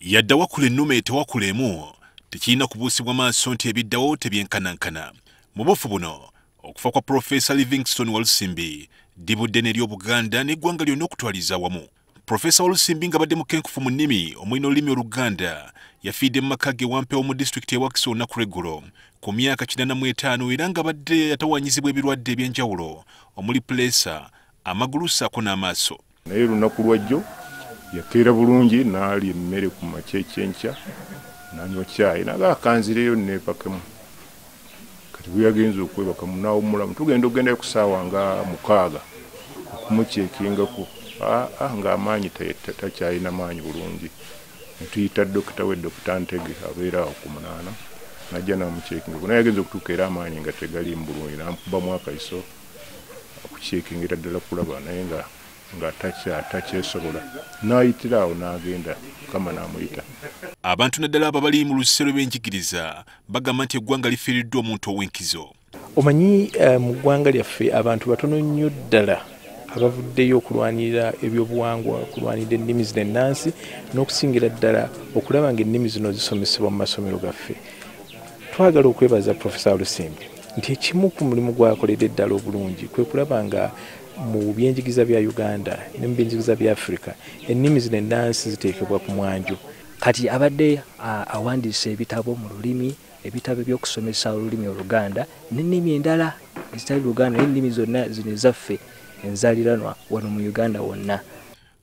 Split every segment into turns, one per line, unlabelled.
yadda wakula ennume tewakula emu tekirina kubuusibwa maaso nti ebiddawo tebyenkanankana mu bufu buno okufa kwa profesa livingstone walusimbi dibudde n'eryobuganda n'eggwanga lyonna okutwaliza awamu profesa walusimbi nga badde mukenkufu mu nnimi omulina olulimi oluganda yafiidde mu maka ge wampewo mu disitulikiti ewakisa olunaku lweggulo ku myaka 85 era nga badde yatawanyizibwa ebirwadde ebyenjawulo omuli puleesa
amagulu saako n'amaaso naye lunaku lwajjo yakeera bulungi naalya emmere ku makyekyenkya nanywa kyayi naga akanzireyo nepakemu kati bweyagenza okwebaka munawomulamu tugenda ogendayo kusaawa nga mukaaga okumukyekingaku aa ah, ah, ngaamaanyi takyalina maanyi bulungi netuyita dokita we dokita ntege abeera awo ku munaana najja namukyekingaku naye agenza okutuuka era amaanyi nga tegalimu bulungi nankubamu akaiso okukyekingira ddala kulaba naye nga ngaatakyesobola n'ayitira awo n'agenda mukama n'amuyita
abantu naddala abo abali mu lusero lw'enjigiriza bagamba nti eggwanga lifiiriddwa omuntu ow'enkizo
omanyi eh, mu ggwanga lyaffe abantu batono nnyo ddala abavuddeyo okulwanirira ebyobuwangwa okulwanirira ennimi zino ennansi n'okusingira ddala okulaba nga ennimi zino zisomesebwa mu masomero gaffe twagala okwebaza profesa lusimbi nti ekimu ku mulimu gwakoledde eddala obulungi kwe kulaba nga mu byenjigiriza bya uganda ne mu byenjigiza bya africa ennimi zino ennansi ziteekebwa ku mwanjo kati abadde awandiisa ebitabo mu lulimi ebitabo ebyokusomesa olulimi oluganda n'ennimi endala ezitali luganda n'ennimi zonna zino ezaffe enzaliranwa wano mu uganda wonna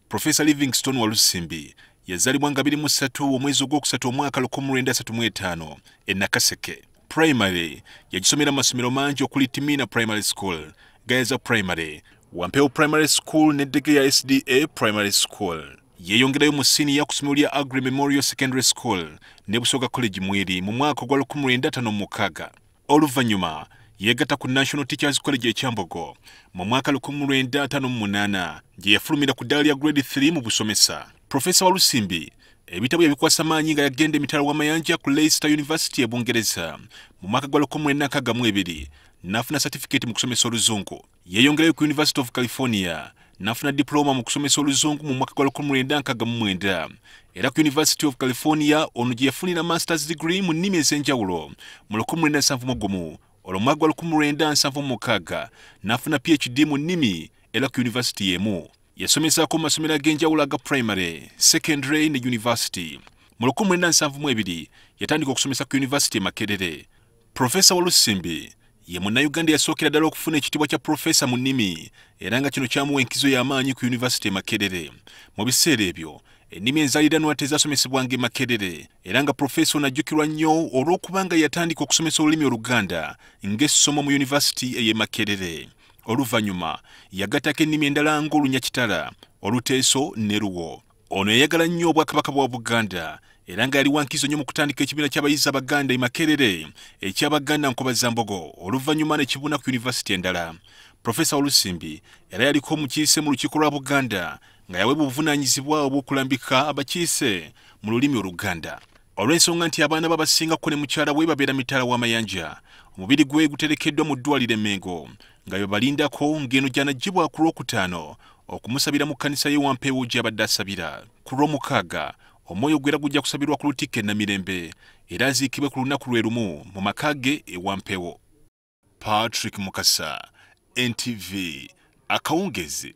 profesa livingston walusimbi yazalibwa nga 23 omwezi ogwokusatu omwaka 1935 enakaseke primary yagisomera mu masomero mangi okuli timina primary school gayaza primary wampewo primary school ne digiri ya sda primary school yeeyongerayo mu sini ku ssomero lya agri memorial secondary school ne busoka college mwiri mu mwaka gwa 1956 oluvannyuma yeegatta ku national teachers college ekyambogo mu mwaka 1958 gye yafulumira ku ddaala lya grade 3 mu busomesa profesa walusimbi ebitabo ebikwasa maanyi nga yagenda emitala w'amayanja ku leicester university e bungereza mu mwaka gwa 1920 n'afuna satifikaete mu kusomesa oluzungu yeeyongerayo ku university of california n'afuna diploma mu kusomesa oluzungu mu mwaka gwa 1969 era ku university of california ono gye yafunira masters degree mu nnimi ez'enjawulo mu 1971 olwo mwaka gwa 1976 n'afuna phd mu nnimi era ku yunivasity y'emu yasomesako mu masomero ag'enjawulo aga primary secondary ne university mu 1972 yatandika okusomesa ku yunivasity makerere profesa walusimbi ye munnayuganda yasookera ddala okufuna ekitiibwa kya profesa mu nnimi era nga kino kyamuwa enkizo y'amaanyi ku yunivasity makerere mu biseera ebyo ennimi enzaaliranwa tezasomesebwanga makerere era nga profesa onajjukirwa nnyo olw'okubanga yatandika okusomesa olulimi oluganda ng'essomo mu yunivasity ey'emakerere oluvannyuma yagattako ennimi endala ng'olunyakitala oluteeso ne luwo ono yayagala nnyo obwakabaka bwa buganda era nga yali wankizo nnyo mu kutandika ekibiina ky'abayizi abaganda imakerere e ekyabaganda nkobazambogo oluvannyuma nekibuuna ku yunivasity endala profesa olusimbi era yaliko omukiise mu lukiiko lwa buganda nga yaweebwa obuvunaanyizibwa obw'okulambika abakiise mu lulimi oluganda olw'ensonga nti abaana babasingako ne mukyala we babeera mitaala w'amayanja omubiri gwe guterekeddwa mu ddwaliro emengo nga bebalindako ng'eno gy'anaggibwa ku lwokutaano okumusabira mu kkanisa ye wampeewo gy'abadde asabira ku lwomukaaga omwoyo gwera gujja kusabirwa ku lutikko ennamirembe era aziikibwe ku lunaku lwe lumu mu maka ge
ewampewo patrick mukasa ntv akawungezi